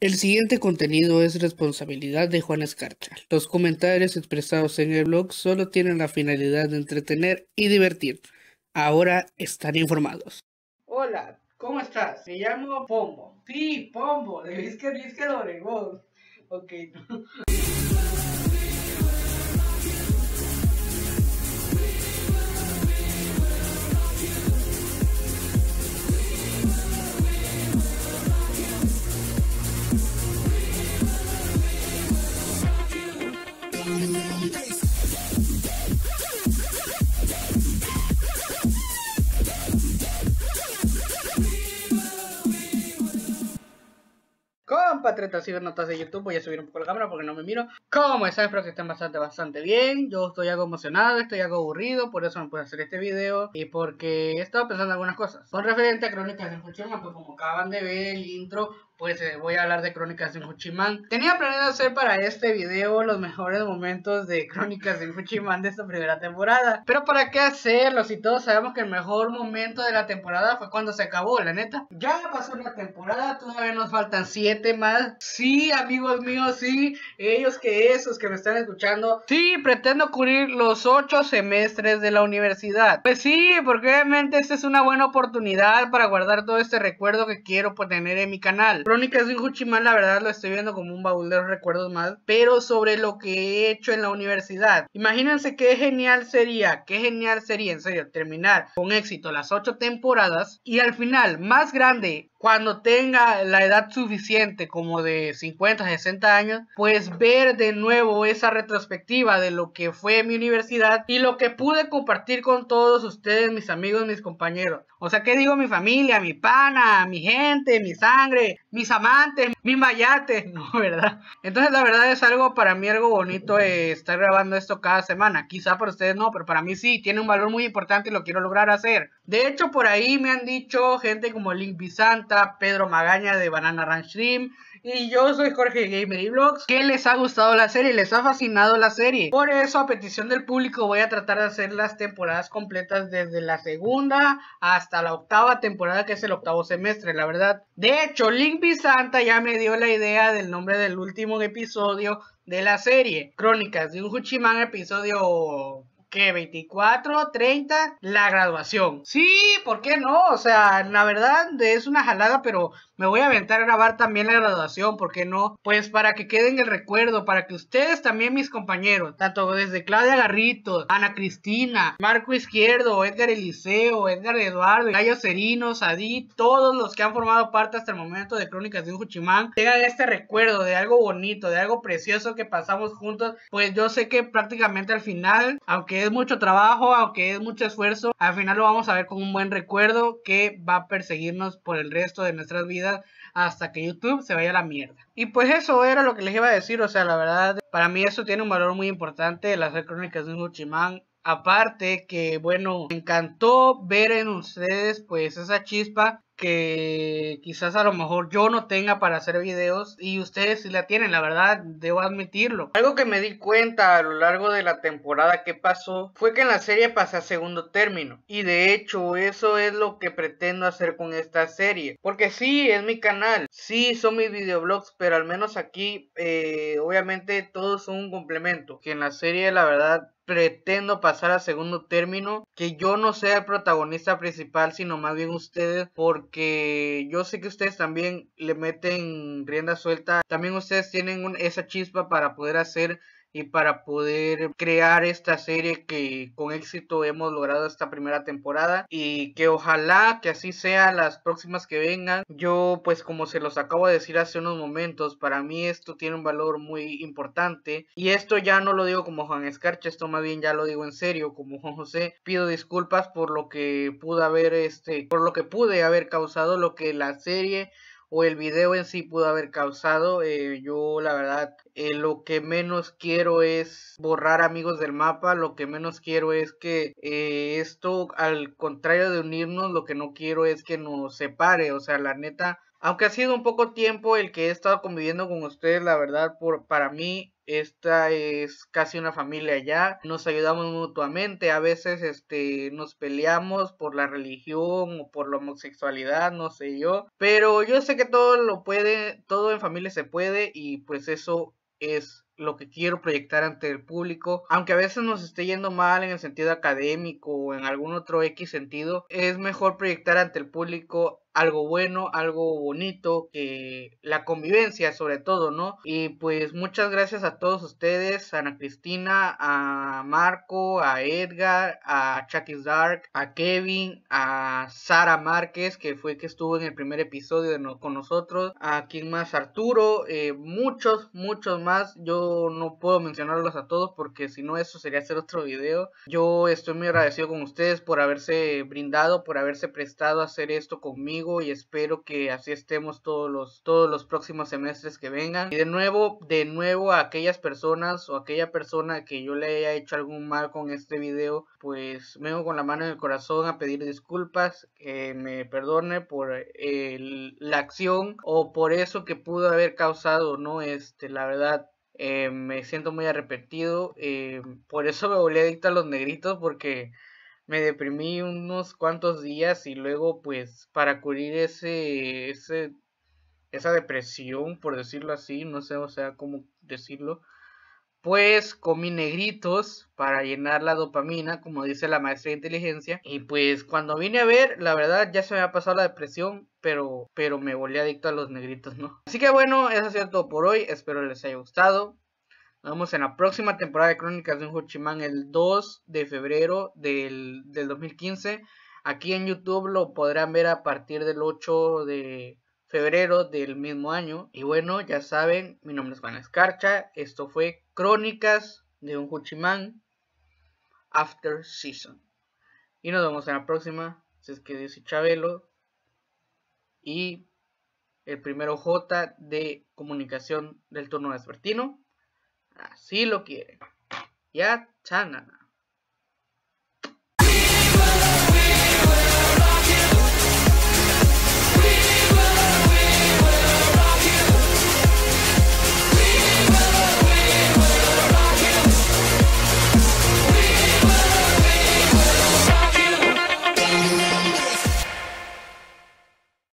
El siguiente contenido es responsabilidad de Juan Escarcha. Los comentarios expresados en el blog solo tienen la finalidad de entretener y divertir. Ahora están informados. Hola, ¿cómo estás? Me llamo Pombo. Sí, Pombo, de que vos. Ok. compatriotas notas de YouTube. Voy a subir un poco la cámara porque no me miro. Como están? Espero que estén bastante, bastante bien. Yo estoy algo emocionado, estoy algo aburrido, por eso no puedo hacer este video. Y porque he estado pensando algunas cosas. Con referente a Crónicas de Fuchima, pues como acaban de ver el intro, pues eh, voy a hablar de Crónicas de Fuchimán. Tenía planeado hacer para este video los mejores momentos de Crónicas de Fuchimán de esta primera temporada. Pero para qué hacerlo si todos sabemos que el mejor momento de la temporada fue cuando se acabó, la neta. Ya pasó una temporada, todavía nos faltan 7 más Sí, amigos míos, sí, ellos que esos que me están escuchando. Sí, pretendo cubrir los ocho semestres de la universidad. Pues sí, porque obviamente esta es una buena oportunidad para guardar todo este recuerdo que quiero pues, tener en mi canal. Crónicas de un Juchimán, la verdad, lo estoy viendo como un baúl de recuerdos más, pero sobre lo que he hecho en la universidad. Imagínense qué genial sería, qué genial sería, en serio, terminar con éxito las ocho temporadas y al final, más grande cuando tenga la edad suficiente, como de 50, 60 años, pues ver de nuevo esa retrospectiva de lo que fue mi universidad y lo que pude compartir con todos ustedes, mis amigos, mis compañeros. O sea, ¿qué digo? Mi familia, mi pana, mi gente, mi sangre, mis amantes, mis mayates, no, ¿verdad? Entonces la verdad es algo para mí algo bonito eh, estar grabando esto cada semana. Quizá para ustedes no, pero para mí sí, tiene un valor muy importante y lo quiero lograr hacer. De hecho, por ahí me han dicho gente como Link Bizanta, Pedro Magaña de Banana Ranch Dream, y yo soy Jorge Gamer y Vlogs, ¿Qué les ha gustado la serie, les ha fascinado la serie. Por eso, a petición del público, voy a tratar de hacer las temporadas completas desde la segunda hasta la octava temporada, que es el octavo semestre, la verdad. De hecho, Link Santa ya me dio la idea del nombre del último episodio de la serie, Crónicas de un Huchimán, episodio que 24, 30, la graduación. Sí, ¿por qué no? O sea, la verdad es una jalada, pero me voy a aventar a grabar también la graduación, ¿por qué no? Pues para que quede en el recuerdo, para que ustedes también, mis compañeros, tanto desde Claudia Garrito, Ana Cristina, Marco Izquierdo, Edgar Eliseo, Edgar Eduardo, Gallo Serino, Sadí, todos los que han formado parte hasta el momento de Crónicas de un Juchimán, tengan este recuerdo de algo bonito, de algo precioso que pasamos juntos, pues yo sé que prácticamente al final, aunque es mucho trabajo, aunque es mucho esfuerzo, al final lo vamos a ver con un buen recuerdo que va a perseguirnos por el resto de nuestras vidas hasta que YouTube se vaya a la mierda. Y pues eso era lo que les iba a decir, o sea, la verdad, para mí eso tiene un valor muy importante, las crónicas de un Huchimán. Aparte que, bueno, me encantó ver en ustedes pues esa chispa que quizás a lo mejor yo no tenga para hacer videos y ustedes sí la tienen, la verdad, debo admitirlo. Algo que me di cuenta a lo largo de la temporada que pasó fue que en la serie pasa a segundo término y de hecho eso es lo que pretendo hacer con esta serie porque sí, es mi canal, sí son mis videoblogs, pero al menos aquí eh, obviamente todos son un complemento que en la serie la verdad pretendo pasar al segundo término, que yo no sea el protagonista principal, sino más bien ustedes, porque yo sé que ustedes también le meten rienda suelta, también ustedes tienen un, esa chispa para poder hacer y para poder crear esta serie que con éxito hemos logrado esta primera temporada y que ojalá que así sea las próximas que vengan. Yo pues como se los acabo de decir hace unos momentos, para mí esto tiene un valor muy importante y esto ya no lo digo como Juan Escarcha, esto más bien ya lo digo en serio como Juan José. Pido disculpas por lo que pude haber este por lo que pude haber causado lo que la serie o el video en sí pudo haber causado. Eh, yo la verdad eh, lo que menos quiero es borrar amigos del mapa, lo que menos quiero es que eh, esto al contrario de unirnos, lo que no quiero es que nos separe, o sea, la neta. Aunque ha sido un poco tiempo el que he estado conviviendo con ustedes, la verdad, por, para mí esta es casi una familia ya, nos ayudamos mutuamente, a veces este nos peleamos por la religión o por la homosexualidad, no sé yo, pero yo sé que todo lo puede, todo en familia se puede y pues eso es lo que quiero proyectar ante el público. Aunque a veces nos esté yendo mal en el sentido académico o en algún otro X sentido, es mejor proyectar ante el público algo bueno, algo bonito, que la convivencia sobre todo, ¿no? Y pues muchas gracias a todos ustedes, a Ana Cristina, a Marco, a Edgar, a Chucky Dark, a Kevin, a Sara Márquez, que fue que estuvo en el primer episodio con nosotros, a quien más, Arturo, eh, muchos, muchos más, yo no puedo mencionarlos a todos porque si no eso sería hacer otro video. Yo estoy muy agradecido con ustedes por haberse brindado, por haberse prestado a hacer esto conmigo y espero que así estemos todos los, todos los próximos semestres que vengan. Y de nuevo, de nuevo a aquellas personas o aquella persona que yo le haya hecho algún mal con este video, pues vengo con la mano en el corazón a pedir disculpas, que me perdone por eh, la acción o por eso que pudo haber causado, ¿no? Este, la verdad, eh, me siento muy arrepentido. Eh, por eso me volví adicto a los negritos porque me deprimí unos cuantos días y luego pues para cubrir ese, ese esa depresión, por decirlo así, no sé, o sea, cómo decirlo, pues comí negritos para llenar la dopamina, como dice la maestra de inteligencia. Y pues cuando vine a ver, la verdad ya se me ha pasado la depresión, pero, pero me volví adicto a los negritos, ¿no? Así que bueno, eso ha todo por hoy, espero les haya gustado. Nos vemos en la próxima temporada de Crónicas de un Huchimán el 2 de febrero del, 2015. Aquí en YouTube lo podrán ver a partir del 8 de febrero del mismo año. Y bueno, ya saben, mi nombre es Juan Escarcha. Esto fue Crónicas de un Huchimán After Season. Y nos vemos en la próxima. Si es que dice Chabelo. Y el primero J de comunicación del turno Espertino así lo quiere. Ya, chanana.